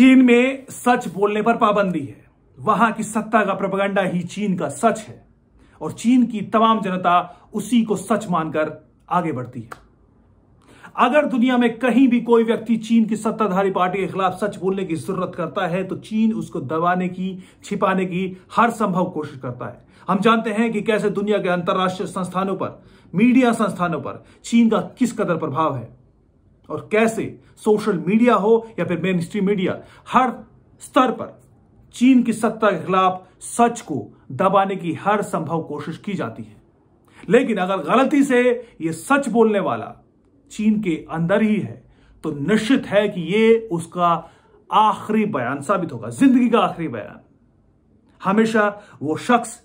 चीन में सच बोलने पर पाबंदी है वहां की सत्ता का प्रपगंडा ही चीन का सच है और चीन की तमाम जनता उसी को सच मानकर आगे बढ़ती है अगर दुनिया में कहीं भी कोई व्यक्ति चीन की सत्ताधारी पार्टी के खिलाफ सच बोलने की जरूरत करता है तो चीन उसको दबाने की छिपाने की हर संभव कोशिश करता है हम जानते हैं कि कैसे दुनिया के अंतर्राष्ट्रीय संस्थानों पर मीडिया संस्थानों पर चीन का किस कदर प्रभाव है और कैसे सोशल मीडिया हो या फिर मेन स्ट्रीम मीडिया हर स्तर पर चीन की सत्ता के खिलाफ सच को दबाने की हर संभव कोशिश की जाती है लेकिन अगर गलती से यह सच बोलने वाला चीन के अंदर ही है तो निश्चित है कि यह उसका आखिरी बयान साबित होगा जिंदगी का आखिरी बयान हमेशा वो शख्स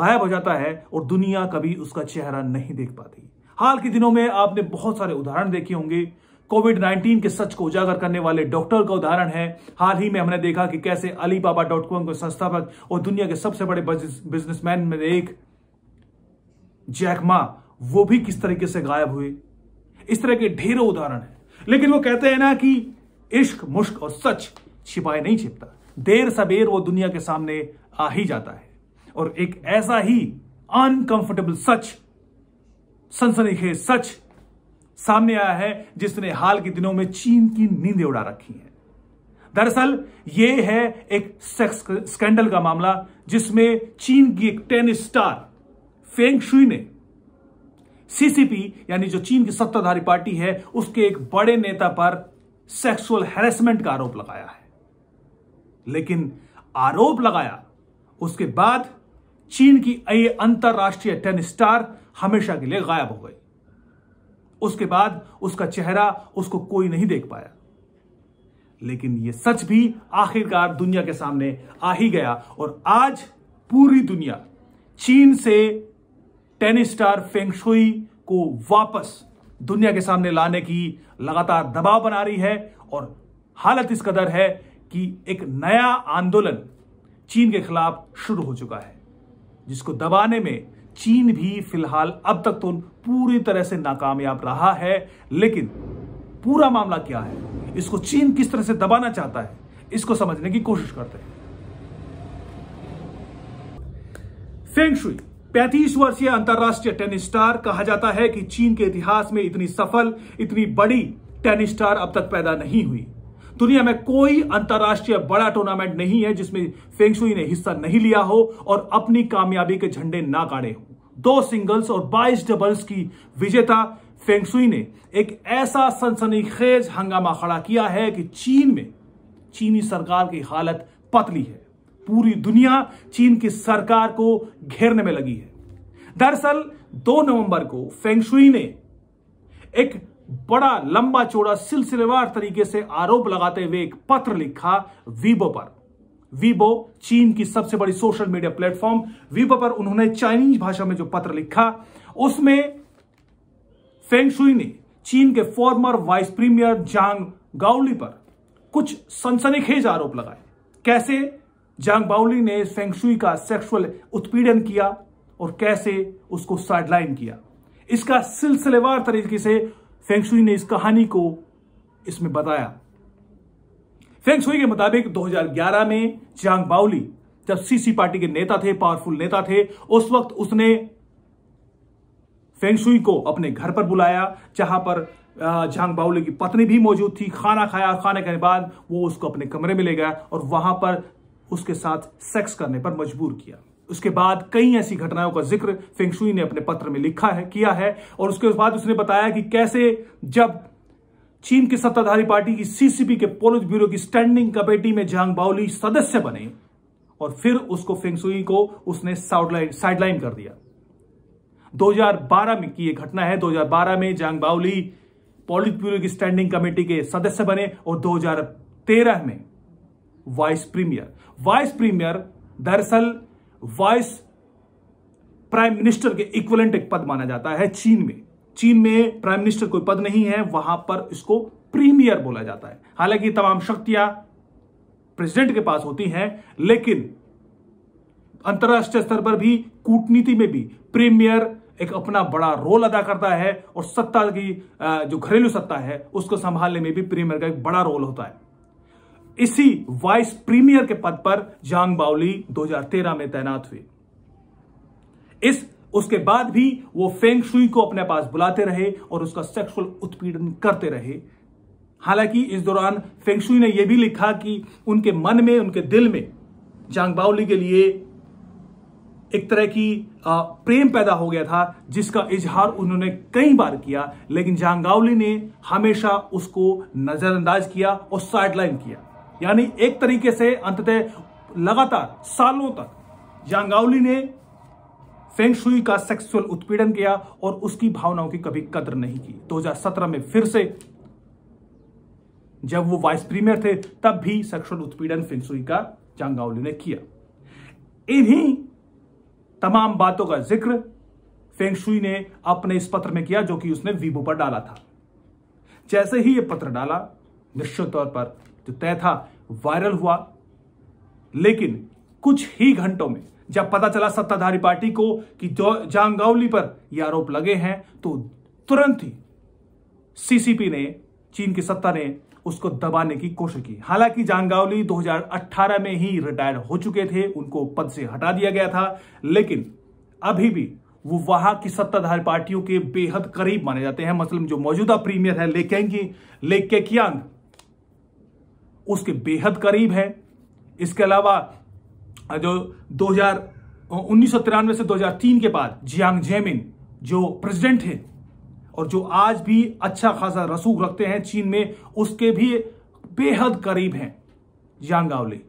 गायब हो जाता है और दुनिया कभी उसका चेहरा नहीं देख पाती हाल के दिनों में आपने बहुत सारे उदाहरण देखे होंगे कोविड 19 के सच को उजागर करने वाले डॉक्टर का उदाहरण है हाल ही में हमने देखा कि कैसे अली बाबा डॉट कॉम के संस्थापक और दुनिया के सबसे बड़े बिजनेसमैन में एक जैकमा वो भी किस तरीके से गायब हुए इस तरह के ढेरों उदाहरण है लेकिन वो कहते हैं ना कि इश्क मुश्क और सच छिपाए नहीं छिपता देर सबेर वो दुनिया के सामने आ ही जाता है और एक ऐसा ही अनकंफर्टेबल सच सनसनीखेज सच सामने आया है जिसने हाल के दिनों में चीन की नींदें उड़ा रखी हैं दरअसल यह है एक सेक्स स्कैंडल का मामला जिसमें चीन की एक टेनिस स्टार फेंग शुई ने सीसीपी यानी जो चीन की सत्ताधारी पार्टी है उसके एक बड़े नेता पर सेक्सुअल हैरेसमेंट का आरोप लगाया है लेकिन आरोप लगाया उसके बाद चीन की ये अंतर्राष्ट्रीय टेनिस स्टार हमेशा के लिए गायब हो गई उसके बाद उसका चेहरा उसको कोई नहीं देख पाया लेकिन यह सच भी आखिरकार दुनिया के सामने आ ही गया और आज पूरी दुनिया चीन से टेनिस स्टार फेंगशुई को वापस दुनिया के सामने लाने की लगातार दबाव बना रही है और हालत इस कदर है कि एक नया आंदोलन चीन के खिलाफ शुरू हो चुका है जिसको दबाने में चीन भी फिलहाल अब तक तो पूरी तरह से नाकामयाब रहा है लेकिन पूरा मामला क्या है इसको चीन किस तरह से दबाना चाहता है इसको समझने की कोशिश करते हैं फेंगशुई पैंतीस वर्षीय अंतर्राष्ट्रीय टेनिस स्टार कहा जाता है कि चीन के इतिहास में इतनी सफल इतनी बड़ी टेनिस स्टार अब तक पैदा नहीं हुई दुनिया में कोई अंतर्राष्ट्रीय बड़ा टूर्नामेंट नहीं है जिसमें फेंगशुई ने हिस्सा नहीं लिया हो और अपनी कामयाबी के झंडे ना काटे हो दो सिंगल्स और 22 डबल्स की विजेता फेंगसुई ने एक ऐसा सनसनीखेज हंगामा खड़ा किया है कि चीन में चीनी सरकार की हालत पतली है पूरी दुनिया चीन की सरकार को घेरने में लगी है दरअसल 2 नवंबर को फेंगशुई ने एक बड़ा लंबा चौड़ा सिलसिलेवार तरीके से आरोप लगाते हुए एक पत्र लिखा वीबो पर वीबो चीन की सबसे बड़ी सोशल मीडिया प्लेटफॉर्म वीबो पर उन्होंने चाइनीज भाषा में जो पत्र लिखा उसमें फेंगशुई ने चीन के former vice premier Zhang Gaoli पर कुछ सनसनीखेज आरोप लगाए कैसे जांग बाउली ने फेंगशुई का सेक्सुअल उत्पीड़न किया और कैसे उसको साइडलाइन किया इसका सिलसिलेवार तरीके से फेंगशुई ने इस कहानी को इसमें बताया फेंगशुई के मुताबिक 2011 में चांग बाउली जब सीसी पार्टी के नेता थे पावरफुल नेता थे उस वक्त उसने फेंगशुई को अपने घर पर बुलाया जहां पर झांग बाउले की पत्नी भी मौजूद थी खाना खाया और खाने के बाद वो उसको अपने कमरे में ले गया और वहां पर उसके साथ सेक्स करने पर मजबूर किया उसके बाद कई ऐसी घटनाओं का जिक्र फेंगशुई ने अपने पत्र में लिखा है किया है और उसके बाद उसने बताया कि कैसे जब चीन की सत्ताधारी पार्टी की सीसीपी के पोलिट ब्यूरो की स्टैंडिंग कमेटी में जांग बाउली सदस्य बने और फिर उसको फेंगसुई को उसने साइडलाइन कर दिया 2012 में की यह घटना है 2012 में जांग बाउली पॉलिट ब्यूरो की स्टैंडिंग कमेटी के सदस्य बने और 2013 में वाइस प्रीमियर वाइस प्रीमियर दरअसल वाइस प्राइम मिनिस्टर के इक्वलेंट एक पद माना जाता है चीन में चीन में प्राइम मिनिस्टर कोई पद नहीं है वहां पर इसको प्रीमियर बोला जाता है हालांकि तमाम शक्तियां प्रेसिडेंट के पास होती हैं लेकिन अंतर्राष्ट्रीय स्तर पर भी कूटनीति में भी प्रीमियर एक अपना बड़ा रोल अदा करता है और सत्ता की जो घरेलू सत्ता है उसको संभालने में भी प्रीमियर का एक बड़ा रोल होता है इसी वाइस प्रीमियर के पद पर जांग बाउली 2013 में तैनात हुए इस उसके बाद भी वो फेंग शुई को अपने पास बुलाते रहे और उसका सेक्सुअल उत्पीड़न करते रहे हालांकि इस दौरान फेंगशुई ने यह भी लिखा कि उनके मन में उनके दिल में जांग बाउली के लिए एक तरह की प्रेम पैदा हो गया था जिसका इजहार उन्होंने कई बार किया लेकिन जांगावली ने हमेशा उसको नजरअंदाज किया और साइडलाइन किया यानी एक तरीके से अंततः लगातार सालों तक जांगावली ने शुई का सेक्सुअल उत्पीड़न किया और उसकी भावनाओं की कभी कदर नहीं की 2017 में फिर से जब वो वाइस प्रीमियर थे तब भी सेक्सुअल उत्पीड़न फेंगशुई का जांगावली ने किया इन्हीं तमाम बातों का जिक्र फेंगसुई ने अपने इस पत्र में किया जो कि उसने वीबो पर डाला था जैसे ही यह पत्र डाला निश्चित तौर पर जो तय था वायरल हुआ लेकिन कुछ ही घंटों में जब पता चला सत्ताधारी पार्टी को कि जांगावली पर यह आरोप लगे हैं तो तुरंत ही सीसीपी ने चीन की सत्ता ने उसको दबाने की कोशिश की हालांकि जांगावली 2018 में ही रिटायर हो चुके थे उनको पद से हटा दिया गया था लेकिन अभी भी वो वहां की सत्ताधारी पार्टियों के बेहद करीब माने जाते हैं मसलन जो मौजूदा प्रीमियर है लेकेंगी लेकेकियांग उसके बेहद करीब है इसके अलावा जो दो हजार उन्नीस से 2003 के बाद जियांग जेमिन जो प्रेसिडेंट है और जो आज भी अच्छा खासा रसूख रखते हैं चीन में उसके भी बेहद करीब हैं जियांग गावली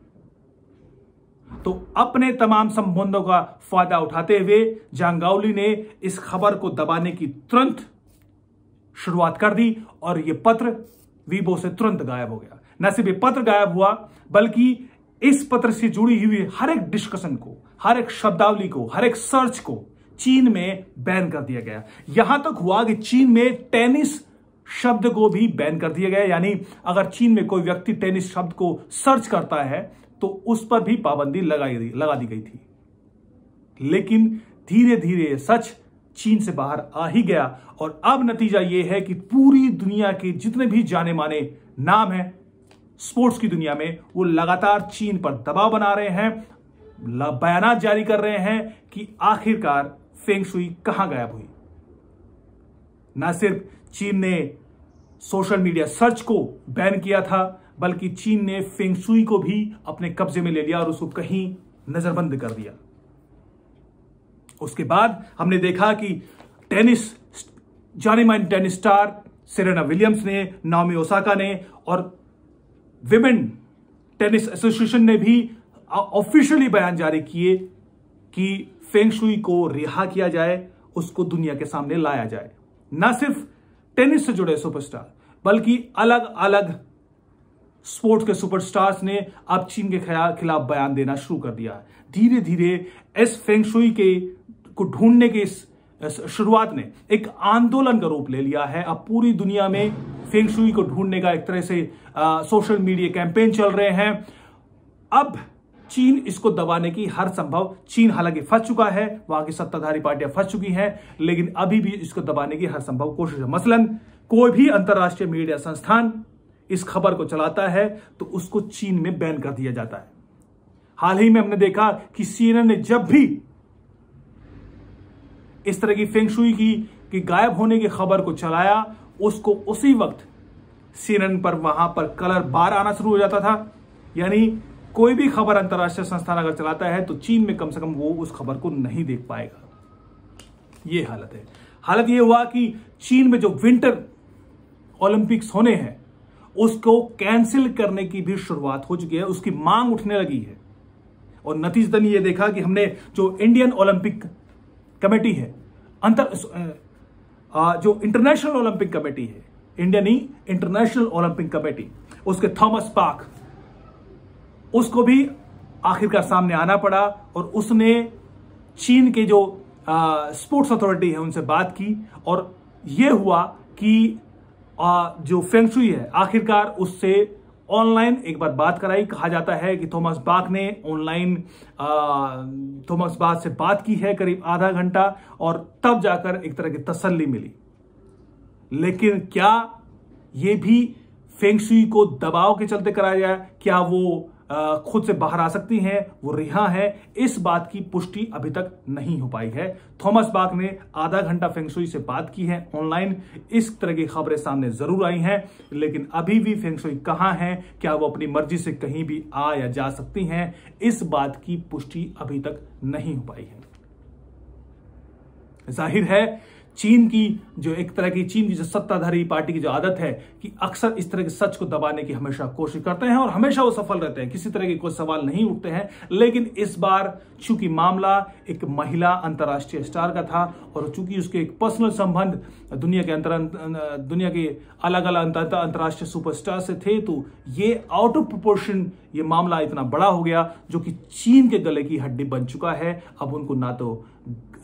तो अपने तमाम संबंधों का फायदा उठाते हुए जांगावली ने इस खबर को दबाने की तुरंत शुरुआत कर दी और यह पत्र वीबो से तुरंत गायब हो गया न सिर्फ पत्र गायब हुआ बल्कि इस पत्र से जुड़ी हुई हर एक डिस्कशन को हर एक शब्दावली को हर एक सर्च को चीन में बैन कर दिया गया यहां तक हुआ कि चीन में टेनिस शब्द को भी बैन कर दिया गया यानी अगर चीन में कोई व्यक्ति टेनिस शब्द को सर्च करता है तो उस पर भी पाबंदी लगाई लगा दी गई थी लेकिन धीरे धीरे सच चीन से बाहर आ ही गया और अब नतीजा यह है कि पूरी दुनिया के जितने भी जाने माने नाम है स्पोर्ट्स की दुनिया में वो लगातार चीन पर दबाव बना रहे हैं बयान जारी कर रहे हैं कि आखिरकार फेंग कहां गायब हुई न सिर्फ चीन ने सोशल मीडिया सर्च को बैन किया था बल्कि चीन ने फेंग सुई को भी अपने कब्जे में ले लिया और उसको कहीं नजरबंद कर दिया उसके बाद हमने देखा कि टेनिस जाने माइन टेनिस स्टार सेरेना विलियम्स ने नामी ओसाका ने और विमेन टेनिस एसोसिएशन ने भी ऑफिशियली बयान जारी किए कि फेंगशुई को रिहा किया जाए उसको दुनिया के सामने लाया जाए ना सिर्फ टेनिस से जुड़े सुपरस्टार बल्कि अलग अलग स्पोर्ट के सुपरस्टार्स ने अब चीन के खिलाफ बयान देना शुरू कर दिया है धीरे धीरे एस फेंगशुई के को ढूंढने के इस शुरुआत ने एक आंदोलन का रूप ले लिया है अब पूरी दुनिया में फेंगशुई को ढूंढने का एक तरह से आ, सोशल मीडिया कैंपेन चल रहे हैं अब चीन इसको दबाने की हर संभव चीन हालांकि फंस चुका है वहां की सत्ताधारी पार्टियां फंस चुकी हैं लेकिन अभी भी इसको दबाने की हर संभव कोशिश है मसलन कोई भी अंतर्राष्ट्रीय मीडिया संस्थान इस खबर को चलाता है तो उसको चीन में बैन कर दिया जाता है हाल ही में हमने देखा कि सीएनएन ने जब भी इस तरह की फेंगशुई की कि गायब होने की खबर को चलाया उसको उसी वक्त सीरन पर वहां पर कलर बार आना शुरू हो जाता था यानी कोई भी खबर अंतर्राष्ट्रीय संस्थान अगर चलाता है तो चीन में कम से कम वो उस खबर को नहीं देख पाएगा ये हालत है हालत ये हुआ कि चीन में जो विंटर ओलंपिक्स होने हैं उसको कैंसिल करने की भी शुरुआत हो चुकी है उसकी मांग उठने लगी है और नतीजतन ये देखा कि हमने जो इंडियन ओलंपिक कमेटी है अंतर जो इंटरनेशनल ओलंपिक कमेटी है इंडिया नहीं इंटरनेशनल ओलंपिक कमेटी उसके थॉमस पाक उसको भी आखिरकार सामने आना पड़ा और उसने चीन के जो स्पोर्ट्स अथॉरिटी है उनसे बात की और यह हुआ कि आ, जो फेंगशुई है आखिरकार उससे ऑनलाइन एक बार बात कराई कहा जाता है कि थॉमस बाग ने ऑनलाइन थॉमस बाग से बात की है करीब आधा घंटा और तब जाकर एक तरह की तसल्ली मिली लेकिन क्या यह भी फेंगशुई को दबाव के चलते कराया जाए क्या वो खुद से बाहर आ सकती हैं वो रिहा हैं इस बात की पुष्टि अभी तक नहीं हो पाई है थॉमस बाग ने आधा घंटा फेंगसुई से बात की है ऑनलाइन इस तरह की खबरें सामने जरूर आई हैं लेकिन अभी भी फेंगसुई कहाँ है क्या वो अपनी मर्जी से कहीं भी आ या जा सकती हैं इस बात की पुष्टि अभी तक नहीं हो पाई है जाहिर है चीन की जो एक तरह की चीन की जो सत्ताधारी पार्टी की जो आदत है कि अक्सर इस तरह के सच को दबाने की हमेशा कोशिश करते हैं और हमेशा वो सफल रहते हैं किसी तरह के कोई सवाल नहीं उठते हैं लेकिन इस बार चूंकि मामला एक महिला अंतर्राष्ट्रीय स्टार का था और चूंकि उसके एक पर्सनल संबंध दुनिया के अंतर दुनिया के अलग अलग अंतर्राष्ट्रीय सुपरस्टार से थे तो ये आउट ऑफ प्रपोर्शन ये मामला इतना बड़ा हो गया जो कि चीन के गले की हड्डी बन चुका है अब उनको ना तो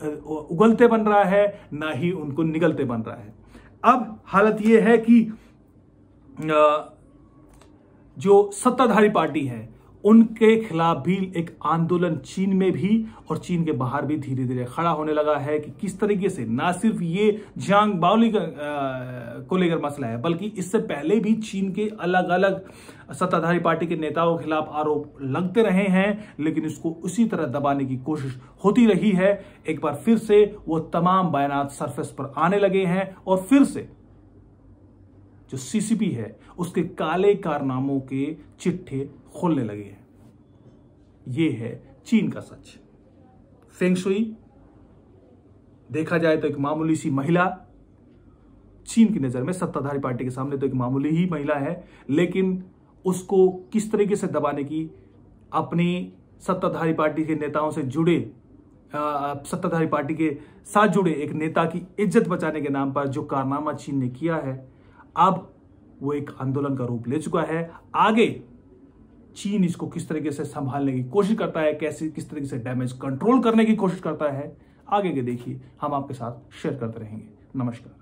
उगलते बन रहा है ना ही उनको निगलते बन रहा है अब हालत यह है कि जो सत्ताधारी पार्टी है उनके खिलाफ भी एक आंदोलन चीन में भी और चीन के बाहर भी धीरे धीरे खड़ा होने लगा है कि किस तरीके से ना सिर्फ ये जियांग बाउली को लेकर मसला है बल्कि इससे पहले भी चीन के अलग अलग सत्ताधारी पार्टी के नेताओं के खिलाफ आरोप लगते रहे हैं लेकिन इसको उसी तरह दबाने की कोशिश होती रही है एक बार फिर से वो तमाम बयान सरफेस पर आने लगे हैं और फिर से जो सीसीपी है उसके काले कारनामों के चिट्ठे खोलने लगे हैं यह है चीन का सच फेंगशुई देखा जाए तो एक मामूली सी महिला चीन की नज़र में सत्ताधारी पार्टी के सामने तो एक मामूली ही महिला है लेकिन उसको किस तरीके से दबाने की अपनी सत्ताधारी पार्टी के नेताओं से जुड़े सत्ताधारी पार्टी के साथ जुड़े एक नेता की इज्जत बचाने के नाम पर जो कारनामा चीन ने किया है अब वो एक आंदोलन का रूप ले चुका है आगे चीन इसको किस तरीके से संभालने की कोशिश करता है कैसे किस तरीके से डैमेज कंट्रोल करने की कोशिश करता है आगे के देखिए हम आपके साथ शेयर करते रहेंगे नमस्कार